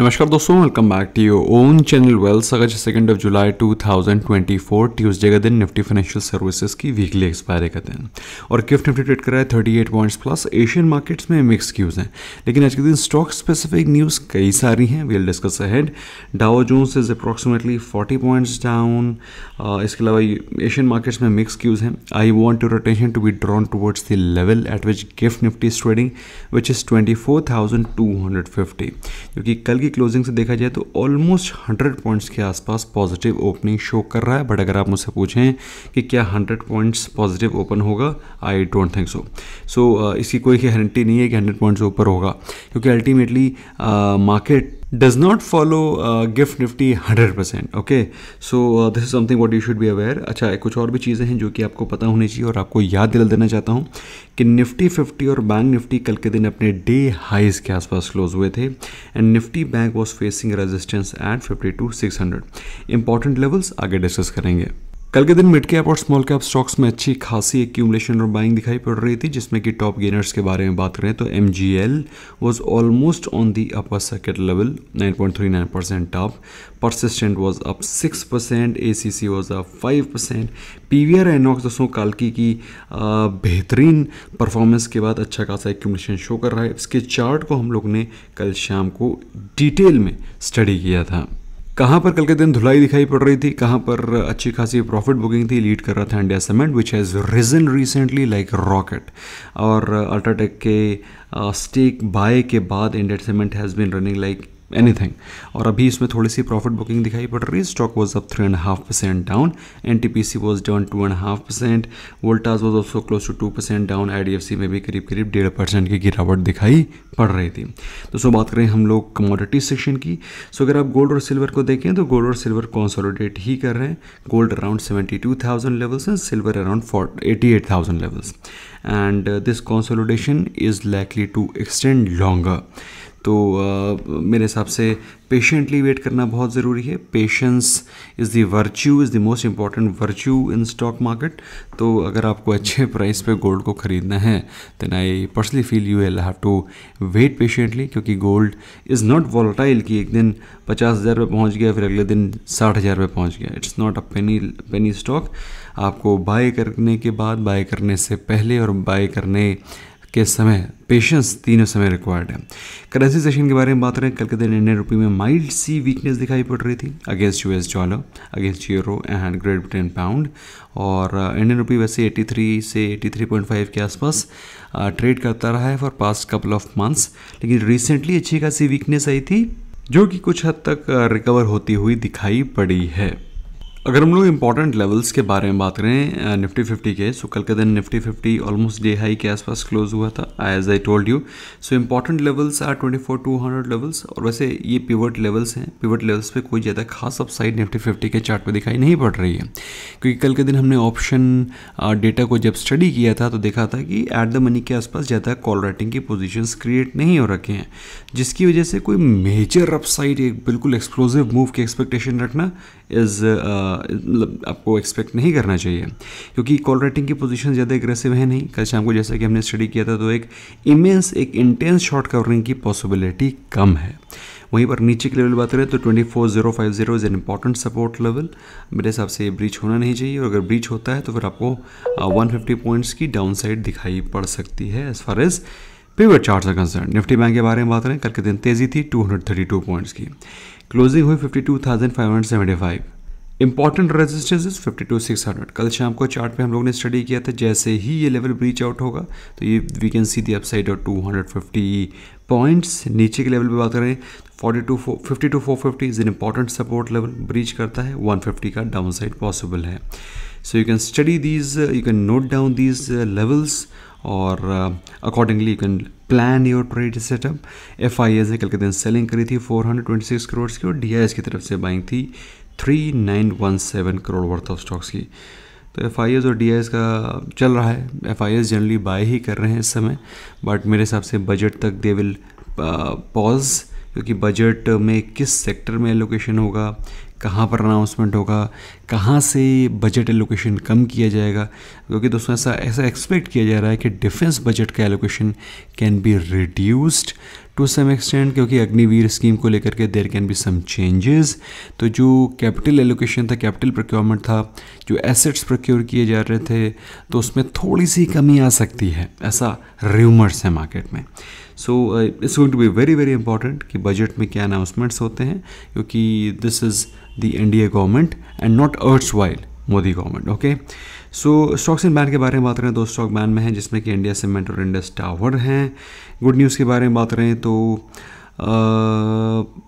नमस्कार दोस्तों welcome back to your own channel वेल्स अगर सेकेंड ऑफ जुलाई 2024 ट्यूसडे का दिन निफ्टी फाइनेंशियल सर्विसेज की वीकली एक्सपायरी का दिन और गिफ्ट निफ्टी ट्रेड कर रहा है 38 पॉइंट्स प्लस एशियन मार्केट्स में मिक्स क्यूज हैं लेकिन आज के दिन स्टॉक स्पेसिफिक न्यूज़ कई सारी हैं we'll discuss ahead Dow Jones is approximately forty points down इसके अलावा एशियन मार्केट्स में मिक्स क्यूज हैं I want your attention to be drawn towards the level at which GIFT Nifty is trading which is twenty क्योंकि कल की की closing से देखा जाए तो ऑलमोस्ट 100 पॉइंट्स के आसपास पॉजिटिव ओपनिंग शो कर रहा है बट अगर आप मुझसे पूछें कि क्या 100 पॉइंट्स पॉजिटिव ओपन होगा आई डोंट थिंक सो सो इसकी कोई गारंटी नहीं है कि 100 पॉइंट्स ऊपर होगा क्योंकि ultimately market does not follow uh, gift nifty 100% okay so uh, this is something what you should be aware अच्छा कुछ और भी चीज़ें हैं जो कि आपको पता होनी चाहिए और आपको याद दिला देना चाहता हूँ कि निफ्टी 50 और बैंक निफ्टी कल के दिन अपने डे हाइज के आसपास क्लोज हुए थे and Nifty Bank was facing resistance at 52 600 important levels आगे डिस्कस करेंगे कल के दिन मिड कैप और स्मॉल कैप स्टॉक्स में अच्छी खासी एक्यूमलेशन और बाइंग दिखाई पड़ रही थी जिसमें कि टॉप गेनर्स के बारे में बात करें तो M G L was almost on the upper circuit level 9.39 percent top Persistent was up 6 percent A C C was up 5 percent P V R Inox दोस्तों कालकी की बेहतरीन परफॉर्मेंस के बाद अच्छा खासा एक्यूमलेशन शो कर रहा है इसके चार्ट को हम लोग ने कल शाम को डिटेल में स्टडी किया था कहाँ पर कल के दिन धुलाई दिखाई पड़ रही थी कहाँ पर अच्छी खासी प्रॉफिट बुकिंग थी लीड कर रहा था India Cement which has risen recently like rocket और अल्ट्राटेक uh, के स्टेक uh, बाय के बाद India Cement has been running like anything और अभी इसमें थोड़ी सी प्रॉफिट बुकिंग दिखाई रही है stock was up three and half percent down N T P C was down two and half percent Voltas was also close to two percent down I D F C में भी करीब करीब डेढ़ percent की गिरावट दिखाई पड़ रही थी तो सो बात करें हम लोग कमोडिटी सेक्शन की सो अगर आप गोल्ड और सिल्वर को देखें तो गोल्ड और सिल्वर कॉन्सोलिडेट ही कर रहे हैं gold around seventy two thousand levels and silver around eighty eight thousand levels and this consolidation is likely to extend longer तो मेरे हिसाब से पेशेंटली वेट करना बहुत ज़रूरी है patience is the virtue is the most important virtue in stock market तो अगर आपको अच्छे प्राइस पे गोल्ड को ख़रीदना है then I personally feel you will have to wait patiently क्योंकि गोल्ड इज़ नॉट वॉलटाइल कि एक दिन पचास हज़ार रुपये पहुँच गया फिर अगले दिन साठ हज़ार रुपये पहुँच गया it's not a penny penny stock आपको बाय करने के बाद बाय करने से पहले और बाय करने के समय पेशेंस तीनों समय रिक्वायर्ड है करेंसी सेशन के बारे में बात करें कल के दिन इंडियन रुपी में माइल्ड सी वीकनेस दिखाई पड़ रही थी against US dollar against euro and Great Britain pound और इंडियन uh, रुपी वैसे 83 से 83.5 के आसपास ट्रेड uh, करता रहा है for past couple of months लेकिन रिसेंटली अच्छी खासी वीकनेस आई थी जो कि कुछ हद तक रिकवर uh, होती हुई दिखाई पड़ी है अगर हम लोग इंपॉर्टेंट लेवल्स के बारे में बात करें निफ्टी फिफ्टी के सो कल के दिन Nifty fifty almost day high के आसपास क्लोज हुआ था as I told you so important levels are twenty four two hundred levels और वैसे ये पिवट लेवल्स हैं पिवट लेवल्स पे कोई ज़्यादा खास अपसाइड निफ्टी फिफ्टी के चार्ट पे दिखाई नहीं पड़ रही है क्योंकि कल के दिन हमने ऑप्शन डेटा को जब स्टडी किया था तो देखा था कि एट द मनी के आसपास ज़्यादा कॉल राइटिंग की पोजिशन क्रिएट नहीं हो रखे हैं जिसकी वजह से कोई मेजर अपसाइड एक बिल्कुल एक्सप्लोजिव मूव की एक्सपेक्टेशन रखना इज़ मतलब आपको एक्सपेक्ट नहीं करना चाहिए क्योंकि कॉल राइटिंग की पोजीशन ज़्यादा एग्रेसिव है नहीं कल शाम को जैसा कि हमने स्टडी किया था तो एक इमेंस एक इंटेंस शॉर्ट कवरिंग की पॉसिबिलिटी कम है वहीं पर नीचे के लेवल बात करें तो twenty four zero five zero is an important support level मेरे हिसाब से ये ब्रीच होना नहीं चाहिए और अगर ब्रीच होता है तो फिर आपको वन फिफ्टी पॉइंट्स की डाउन साइड दिखाई पड़ सकती है एज़ फार एज़ पेवर चार्ट से कंसर्न निफ्टी बैंक के बारे में बात करें कल के दिन तेज़ी थी टू पॉइंट्स की क्लोजिंग हुई five important resistance is hundred कल शाम को चार्ट पे हम लोगों ने स्टडी किया था जैसे ही ये लेवल ब्रीच आउट होगा तो ये we can see the upside of 250 points नीचे के लेवल पे बात करें forty two four fifty two four fifty is an important support level breach करता है 150 का डाउन साइड पॉसिबल है so you can study these you can note down these levels और accordingly you can plan your trade setup F I S ने कल के दिन selling करी थी 426 करोड़ की और डी आई एस की तरफ से बाइंग थी 3917 करोड़ वर्थ ऑफ स्टॉक्स की तो एफ और डी का चल रहा है एफ जनरली बाय ही कर रहे हैं इस समय बट मेरे हिसाब से बजट तक दे विल पॉज क्योंकि बजट में किस सेक्टर में एलोकेशन होगा कहाँ पर अनाउंसमेंट होगा कहाँ से बजट एलोकेशन कम किया जाएगा क्योंकि दोस्तों ऐसा ऐसा एक्सपेक्ट किया जा रहा है कि डिफेंस बजट का allocation can be reduced to some extent क्योंकि अग्निवीर स्कीम को लेकर के there can be some changes तो जो कैपिटल एलोकेशन था कैपिटल प्रोक्योरमेंट था जो एसेट्स प्रोक्योर किए जा रहे थे तो उसमें थोड़ी सी कमी आ सकती है ऐसा र्यूमर्स है मार्केट में so it's going to be very very important कि बजट में क्या अनाउंसमेंट्स होते हैं क्योंकि this is D A government and not अर्ट्स वाइल Modi government okay so stocks and ban के बारे में बात करें तो स्टॉक बैन में है जिसमें कि इंडिया सीमेंट और इंडस टावर हैं गुड न्यूज़ के बारे में बात करें तो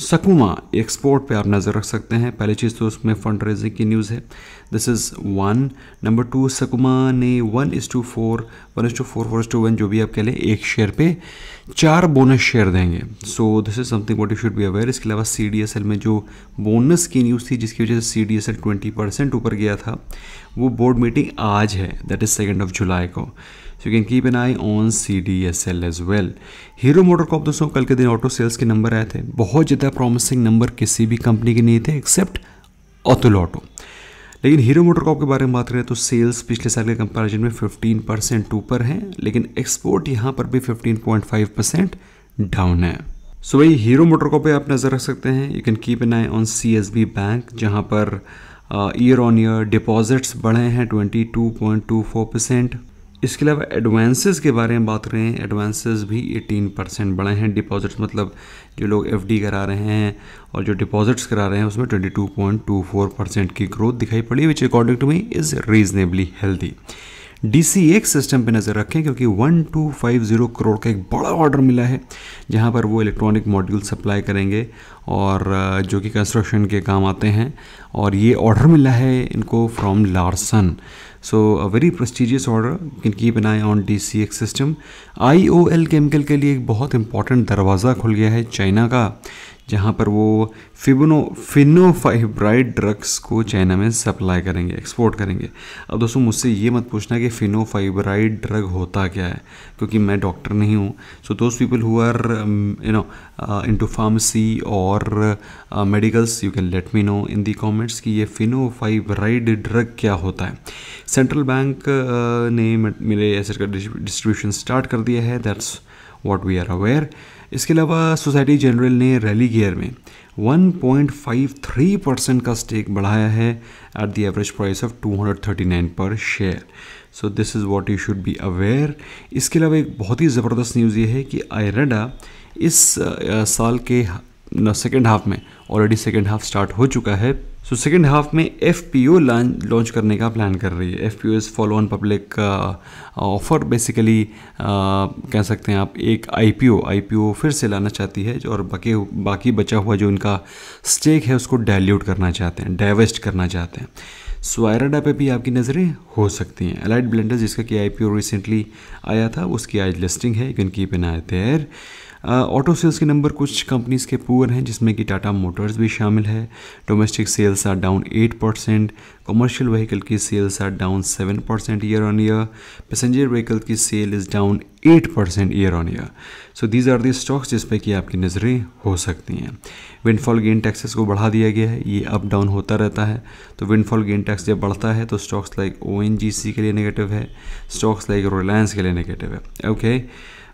सकुमा एक्सपोर्ट पे आप नज़र रख सकते हैं पहली चीज़ तो उसमें फंड रेजिंग की न्यूज़ है this is one number two सकुमा ने one is to four one is to four four is to one जो भी आप कह लें एक शेयर पे चार बोनस शेयर देंगे so this is something what you should be aware इसके अलावा सी डी एस एल में जो बोनस की न्यूज़ थी जिसकी वजह से C D S L twenty percent ऊपर गया था वो बोर्ड मीटिंग आज है that is second of July को keep an eye on C D S L as well Hero motor Corp दोस्तों कल के दिन ऑटो सेल्स के नंबर आए थे बहुत ज़्यादा प्रॉमिसिंग नंबर किसी भी कंपनी के नहीं थे एक्सेप्ट अतुल ऑटो लेकिन हीरो मोटर कॉप के बारे में बात करें तो सेल्स पिछले साल के कंपैरिजन में 15 परसेंट ऊपर हैं लेकिन एक्सपोर्ट यहाँ पर भी 15.5 परसेंट डाउन है सो वही भाई हीरो मोटर कॉप पर आप नज़र रख सकते हैं you can keep an eye on C S B Bank जहाँ पर ईयर ऑन ईयर डिपॉजिट्स बढ़े हैं 22.24 परसेंट इसके अलावा एडवांसेस के बारे में बात करें एडवांसेस भी 18 परसेंट बढ़े हैं डिपॉजिट्स मतलब जो लोग एफ करा रहे हैं और जो डिपॉजिट्स करा रहे हैं उसमें 22.24 परसेंट की ग्रोथ दिखाई पड़ी which according to me is reasonably healthy D system पे नज़र रखें क्योंकि 1250 करोड़ का एक बड़ा ऑर्डर मिला है जहाँ पर वो इलेक्ट्रॉनिक मॉड्यूल सप्लाई करेंगे और जो कि कंस्ट्रक्शन के काम आते हैं और ये ऑर्डर मिला है इनको from Larsen so a very prestigious order can keep an eye on D C X system I O L chemical के लिए एक बहुत इंपॉर्टेंट दरवाज़ा खुल गया है चाइना का जहाँ पर वो फिबनो फिनोफाइब्राइड ड्रग्स को चाइना में सप्लाई करेंगे एक्सपोर्ट करेंगे अब दोस्तों मुझसे ये मत पूछना कि फिनोफाइब्राइड ड्रग होता क्या है क्योंकि मैं डॉक्टर नहीं हूँ so those people who are you know into pharmacy और medicals you can let me know in the comments कि ये फिनोफाइब्राइड ड्रग क्या होता है सेंट्रल बैंक uh, ने मेरे ऐसे का डिस्ट्रीब्यूशन स्टार्ट कर दिया है that's what we are aware इसके अलावा सोसाइटी जनरल ने रैली गियर में 1.53 परसेंट का स्टेक बढ़ाया है at the average price of 239 per share so this is what you should be aware इसके अलावा एक बहुत ही ज़बरदस्त न्यूज़ ये है कि आयरडा इस साल के सेकेंड हाफ में ऑलरेडी सेकेंड हाफ स्टार्ट हो चुका है सो सेकेंड हाफ में एफ पी ओ लॉन्च करने का प्लान कर रही है F P O is follow on public का ऑफर बेसिकली कह सकते हैं आप एक I P O I P O फिर से लाना चाहती है और बाकी बाकी बचा हुआ जो इनका स्टेक है उसको डायल्यूट करना चाहते हैं डाइवेस्ट करना चाहते हैं स्वायराडा पे भी आपकी नज़रें हो सकती हैं एलाइट ब्लेंडर जिसका कि आई पी ओ रिसेंटली आया था उसकी आज लिस्टिंग है you can keep an eye there auto sales के नंबर कुछ कंपनीज़ के पुअर हैं जिसमें कि टाटा मोटर्स भी शामिल है domestic sales are down eight percent commercial vehicle की sales are down seven percent year on year passenger vehicle की sale is down eight percent year on year so these are the stocks जिस पर कि आपकी नज़रें हो सकती हैं विंडफॉल गेन टैक्सेस को बढ़ा दिया गया है ये अप डाउन होता रहता है तो विंडफॉल गेन टैक्स जब बढ़ता है तो स्टॉक्स लाइक ओ के लिए नेगेटिव है स्टॉक्स लाइक रिलायंस के लिए नेगेटिव है ओके okay?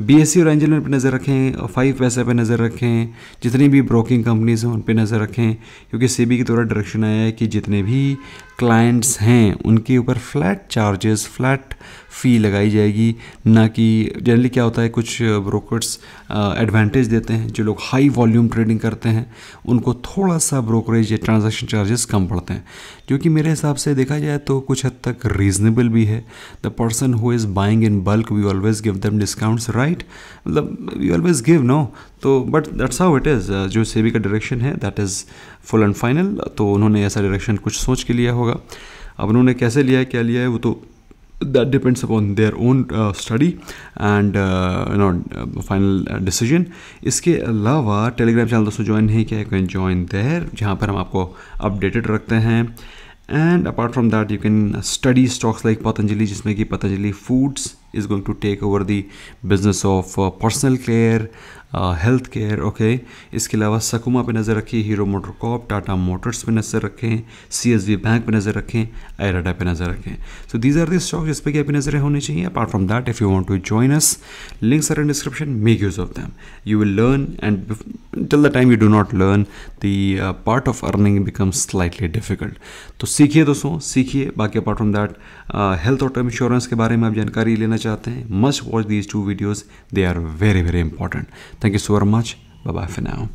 बीएससी और एंजल पर नज़र रखें और फाइव पैसा पर नज़र रखें जितनी भी ब्रोकिंग कंपनीज़ हैं उन पर नज़र रखें क्योंकि बी की द्वारा डायरेक्शन आया है कि जितने भी क्लाइंट्स हैं उनके ऊपर फ्लैट चार्जेस फ्लैट फ़ी लगाई जाएगी ना कि जनरली क्या होता है कुछ ब्रोकर्स एडवांटेज देते हैं जो लोग हाई वॉल्यूम ट्रेडिंग करते हैं उनको थोड़ा सा ब्रोकरेज या ट्रांजेक्शन चार्जेस कम पड़ते हैं क्योंकि मेरे हिसाब से देखा जाए तो कुछ हद तक रीज़नेबल भी है the person who is buying in bulk we always give them discounts right मतलब यू ऑलवेज गिव नो तो but that's how it is जो सेबी का डायरेक्शन है that is full and final तो उन्होंने ऐसा डायरेक्शन कुछ सोच के लिया होगा अब उन्होंने कैसे लिया है क्या लिया है वो तो that depends upon their own study and final decision इसके अलावा टेलीग्राम चैनल दोस्तों ज्वाइन नहीं किया कैन ज्वाइन देयर जहाँ पर हम आपको अपडेटेड रखते हैं and apart from that you can study stocks like Patanjali जिसमें कि Patanjali Foods is going to take over the business of uh, personal care health care okay इसके अलावा सकुमा पे नज़र रखें Hero motor MotoCorp Tata Motors पे नज़र रखें सी एस बी बैंक पे नज़र रखें एराडा पे नज़र रखें so these are this stock इस पर क्या भी नज़रें होनी चाहिए apart from that if you want to join us links are in description make use of them you will learn and till the time you do not learn the part of earning become slightly difficult तो सीखिए दोस्तों सीखिए बाकी apart from that health और term insurance के बारे में आप जानकारी लेना चाहते हैं must watch these two videos they are very very important thank you so much bye bye for now